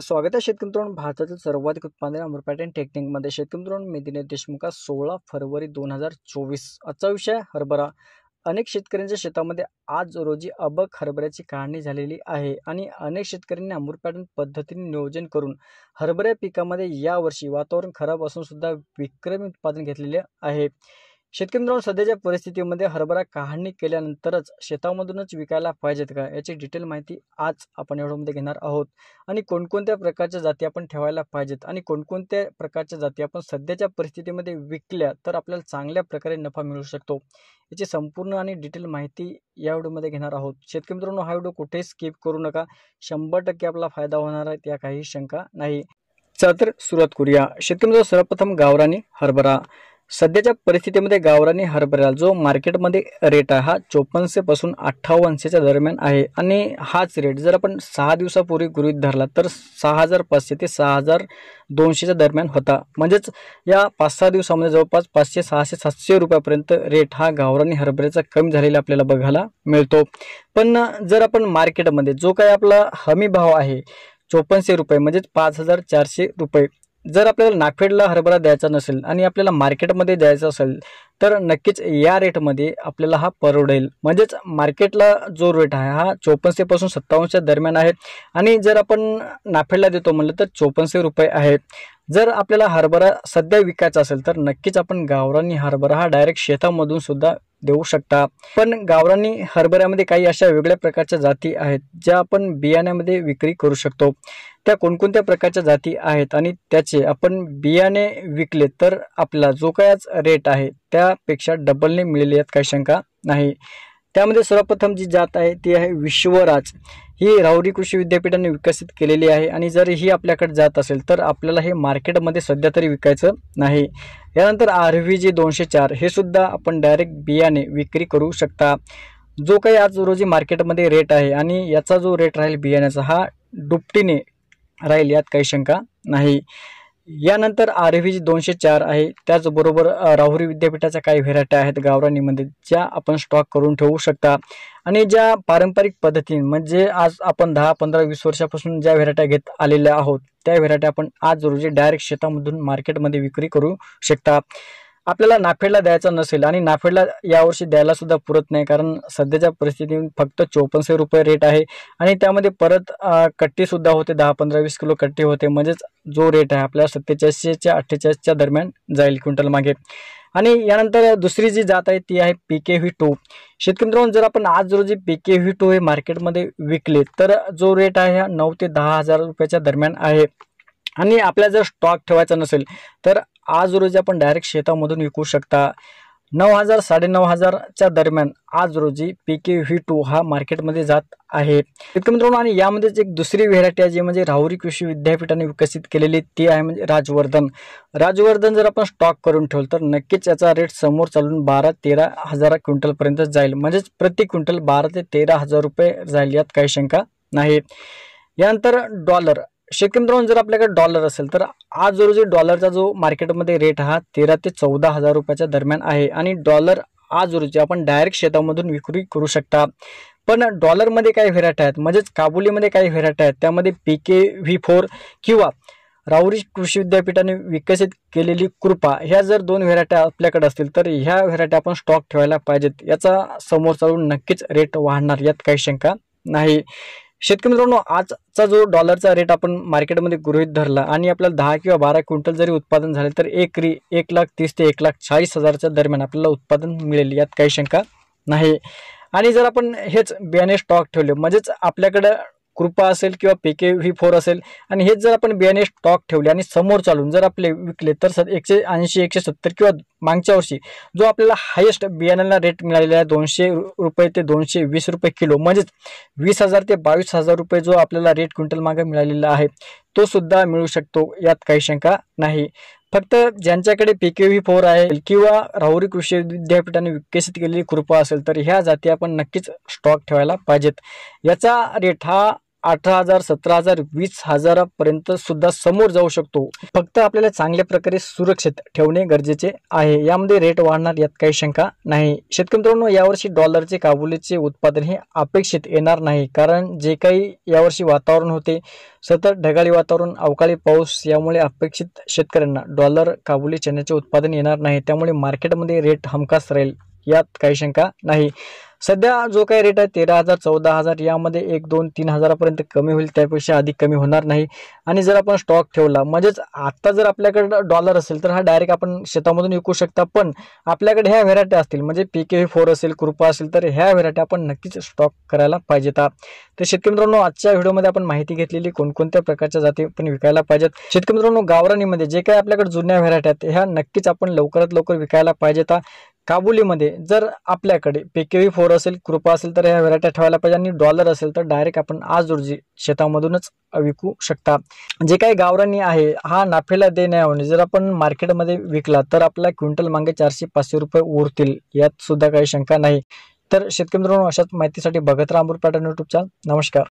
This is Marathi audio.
स्वागत आहे शेतकंतोरण भारतातील सर्वाधिक उत्पादन अमृपॅटर्न टेक्निकमध्ये मध्ये मी देशमुखा सोळा फरवरी दोन हजार चोवीस आजचा विषय हरभरा अनेक शेतकऱ्यांच्या शेतामध्ये आज रोजी अबक हरभऱ्याची काढणी झालेली आहे आणि अनेक शेतकऱ्यांनी अमृत पद्धतीने नियोजन करून हरभऱ्या पिकामध्ये यावर्षी वातावरण खराब असून सुद्धा विक्रमी उत्पादन घेतलेले आहे शेतकरी मित्रांनो सध्याच्या परिस्थितीमध्ये हरभरा काढणी केल्यानंतरच शेतामधूनच विकायला पाहिजेत का याची डिटेल माहिती आज आपण एवढ्यामध्ये घेणार आहोत आणि कोणकोणत्या प्रकारच्या जाती आपण ठेवायला पाहिजेत आणि कोणकोणत्या प्रकारच्या जाती आपण सध्याच्या परिस्थितीमध्ये विकल्या तर आपल्याला चांगल्या प्रकारे नफा मिळू शकतो याची संपूर्ण आणि डिटेल माहिती या व्हिडिओमध्ये घेणार आहोत शेतकरी मित्रांनो हा व्हिडिओ कुठेही स्किप करू नका शंभर टक्के आपला फायदा होणार आहे त्या काही शंका नाही चला तर सुरुवात करूया शेतकरी सर्वप्रथम गावराने हरभरा सध्याच्या परिस्थितीमध्ये गावरानी हरभरा जो मार्केटमध्ये रेट आहे हा चोपन्नशेपासून अठ्ठावन्नशेच्या दरम्यान आहे आणि हाच रेट जर आपण सहा दिवसापूर्वी गृहित धरला तर सहा हजार पाचशे ते सहा हजार दोनशेच्या दरम्यान होता म्हणजेच या पाच सहा दिवसामध्ये जवळपास पाचशे सहाशे सातशे रुपयापर्यंत रेट हा गावरानी हरभऱ्याचा कमी झालेला आपल्याला बघायला मिळतो पण जर आपण मार्केटमध्ये जो काही आपला हमी भाव आहे चोपन्नशे रुपये म्हणजेच पाच हजार चारशे रुपये जर आपल्याला नागफेडला हरभरा द्यायचा नसेल आणि आपल्याला मार्केटमध्ये द्यायचा असेल तर नक्कीच या रेटमध्ये आपल्याला हा परवडेल म्हणजेच मार्केटला जो रेट आहे हा चोपन्नशेपासून सत्तावन्नच्या दरम्यान आहे आणि जर आपण नाफेडला देतो म्हटलं तर चोपन्नशे रुपये आहे जर आपल्याला हरभरा सध्या विकायचा असेल तर नक्कीच आपण गावरानी हरभरा हा डायरेक्ट शेतामधून सुद्धा देऊ शकता पण गावरानी हरभऱ्यामध्ये काही अशा वेगळ्या प्रकारच्या जाती आहेत ज्या आपण बियाण्यामध्ये विक्री करू शकतो त्या कोणकोणत्या प्रकारच्या जाती आहेत आणि त्याचे आपण बियाणे विकले तर आपला जो काय रेट आहे त्यापेक्षा डबलने मिळेल यात काही शंका नाही त्यामध्ये सर्वप्रथम जी जात आहे ती आहे विश्वराज ही राहुरी कृषी विद्यापीठाने विकसित केलेली आहे आणि जर ही आपल्याकडे जात असेल तर आपल्याला हे मार्केटमध्ये सध्या तरी विकायचं नाही यानंतर आर व्ही जी दोनशे चार हे सुद्धा आपण डायरेक्ट बियाणे विक्री करू शकता जो काही आज रोजी मार्केटमध्ये रेट आहे आणि याचा जो रेट राहील बियाण्याचा हा दुपटीने राहील यात काही शंका नाही यानंतर आर जी दोनशे चार आहे त्याचबरोबर राहुरी विद्यापीठाच्या काही व्हेरायट्या आहेत गावरानीमध्ये ज्या आपण स्टॉक करून ठेवू शकता आणि ज्या पारंपरिक पद्धतीने म्हणजे आज आपण दहा पंधरा वीस वर्षापासून ज्या व्हेरायट्या घेत आलेल्या आहोत त्या व्हेरायट्या आपण आज रोजी डायरेक्ट शेतामधून मार्केटमध्ये विक्री करू शकता आपल्याला नाफेडला द्यायचा नसेल आणि नाफेडला यावर्षी द्यायला सुद्धा पुरत नाही कारण सध्याच्या परिस्थितीत फक्त चोपन्नशे रुपये रेट आहे आणि त्यामध्ये परत कट्टीसुद्धा होते दहा पंधरा वीस किलो कट्टी होते म्हणजेच जो रेट आहे आपल्याला सत्तेचाळीसशेच्या अठ्ठेचाळीसच्या दरम्यान जाईल क्विंटल मागे आणि यानंतर दुसरी जी जात आहे ती आहे पी के व्ही टू शेतकरी जर आपण आज रोजी पी के व्ही टू हे मार्केटमध्ये विकले तर जो रेट आहे हा नऊ ते दहा हजार रुपयाच्या दरम्यान आहे आणि आपल्याला जर स्टॉक ठेवायचा नसेल तर आज रोजी आपण डायरेक्ट शेतामधून विकू शकता नऊ हजार साडेनऊ हजारच्या दरम्यान आज रोजी पी के व्ही टू हा मार्केटमध्ये जात आहे इतकं मित्रांनो आणि यामध्येच एक दुसरी व्हेरायटी आहे जी म्हणजे राहुरी कृषी विद्यापीठाने विकसित केलेली ती आहे म्हणजे राजवर्धन राजवर्धन जर आपण स्टॉक करून ठेवलं तर नक्कीच याचा रेट समोर चालून बारा तेरा हजार क्विंटलपर्यंत जाईल म्हणजेच प्रति क्विंटल बारा ते तेरा हजार रुपये जाईल यात काही शंका नाही यानंतर डॉलर शेतकरी जर आपल्याकडे डॉलर असेल तर आज रोजी डॉलरचा जो मार्केटमध्ये रेट हा तेरा ते चौदा हजार रुपयाच्या दरम्यान आहे आणि डॉलर आज रोजी आपण डायरेक्ट शेतामधून विक्री करू शकता पण डॉलरमध्ये काही व्हेरायटी आहेत म्हणजेच काबुलीमध्ये काही व्हेरायटी आहेत त्यामध्ये पी के व्ही फोर किंवा राऊरी कृषी विद्यापीठाने विकसित केलेली कृपा ह्या जर दोन व्हेरायट्या आपल्याकडे असतील तर ह्या व्हेरायटी आपण स्टॉक ठेवायला पाहिजेत याचा समोर चालून नक्कीच रेट वाढणार यात काही शंका नाही शेतकरी मित्रांनो आजचा जो डॉलरचा रेट आपण मार्केटमध्ये गृहित धरला आणि आपल्याला दहा किंवा बारा क्विंटल जरी उत्पादन झाले तर एक री एक लाख तीस ते एक लाख चाळीस हजारच्या दरम्यान आपल्याला उत्पादन मिळेल यात काही शंका नाही आणि जर आपण हेच बियाणे स्टॉक ठेवले म्हणजेच आपल्याकडं कृपा असेल किंवा के व्ही फोर असेल आणि हेच जर आपण बियाणे स्टॉक ठेवले आणि समोर चालून जर आपले विकले तर सर एकशे ऐंशी एकशे सत्तर किंवा मागच्या वर्षी जो आपल्याला हायेस्ट बियाण्याला रेट मिळालेला आहे दोनशे रुपये ते दोनशे वीस रुपये किलो म्हणजेच वीस हजार ते बावीस हजार रुपये जो आपल्याला रेट क्विंटल मागे मिळालेला आहे तो सुद्धा मिळू शकतो यात काही शंका नाही फक्त ज्यांच्याकडे के व्ही फोर आहे किंवा राहुरी कृषी विद्यापीठाने विकसित केलेली कृपा असेल तर ह्या जाती आपण नक्कीच स्टॉक ठेवायला पाहिजेत याचा रेट हा अठरा हजार सतरा हजार वीस हजारापर्यंत सुद्धा समोर जाऊ शकतो फक्त आपल्याला चांगल्या प्रकारे सुरक्षित ठेवणे गरजेचे आहे यामध्ये रेट वाढणार यात काही शंका नाही शेतकरी मित्रांनो यावर्षी डॉलरचे काबुलीचे उत्पादन हे अपेक्षित येणार नाही कारण जे काही यावर्षी वातावरण होते सतत ढगाळी वातावरण अवकाळी पाऊस यामुळे अपेक्षित शेतकऱ्यांना डॉलर काबुली चण्याचे उत्पादन येणार नाही त्यामुळे मार्केटमध्ये रेट हमखास राहील यात काही शंका नाही सध्या जो काही रेट आहे तेरा हजार चौदा हजार यामध्ये एक दोन तीन हजारापर्यंत कमी होईल त्यापेक्षा अधिक कमी होणार नाही आणि जर आपण स्टॉक ठेवला म्हणजेच आत्ता जर आपल्याकडे डॉलर असेल तर हा डायरेक्ट आपण शेतामधून विकू शकता पण आपल्याकडे ह्या व्हेरायटी असतील म्हणजे पी के फोर असेल कृपा असेल तर ह्या व्हेरायटी आपण नक्कीच स्टॉक करायला पाहिजेत तर शेतकरी मित्रांनो आजच्या व्हिडिओमध्ये आपण माहिती घेतलेली कोणकोणत्या प्रकारच्या जाती पण विकायला पाहिजेत शेतकरी मित्रांनो गावराणीमध्ये जे काही आपल्याकडे जुन्या व्हेरायटी आहेत ह्या नक्कीच आपण लवकरात लवकर विकायला पाहिजेत काबुलीमध्ये जर आपल्याकडे पीकेव्ही फोर असेल कृपा असेल तर ह्या व्हरायट्या ठेवायला पाहिजे आणि डॉलर असेल तर डायरेक्ट आपण आज रोजी शेतामधूनच विकू शकता जे काही गावरानी आहे हा नाफेला देण्याऐवजी जर आपण मार्केटमध्ये विकला तर आपला क्विंटल मागे चारशे पाचशे रुपये उरतील यात सुद्धा काही शंका नाही तर शेतकरी मित्रांनो अशाच माहितीसाठी बघत राहा अमृत पॅटर्न नमस्कार